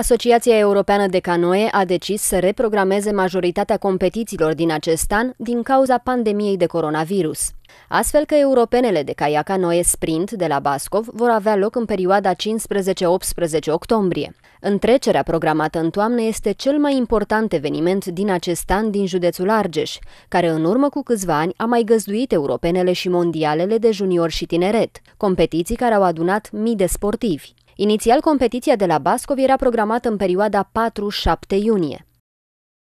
Asociația Europeană de Canoe a decis să reprogrameze majoritatea competițiilor din acest an din cauza pandemiei de coronavirus. Astfel că europenele de caiac canoe sprint de la Bascov vor avea loc în perioada 15-18 octombrie. Întrecerea programată în toamnă este cel mai important eveniment din acest an din județul Argeș, care în urmă cu câțiva ani a mai găzduit europenele și mondialele de junior și tineret, competiții care au adunat mii de sportivi. Inițial, competiția de la Bascov era programată în perioada 4-7 iunie.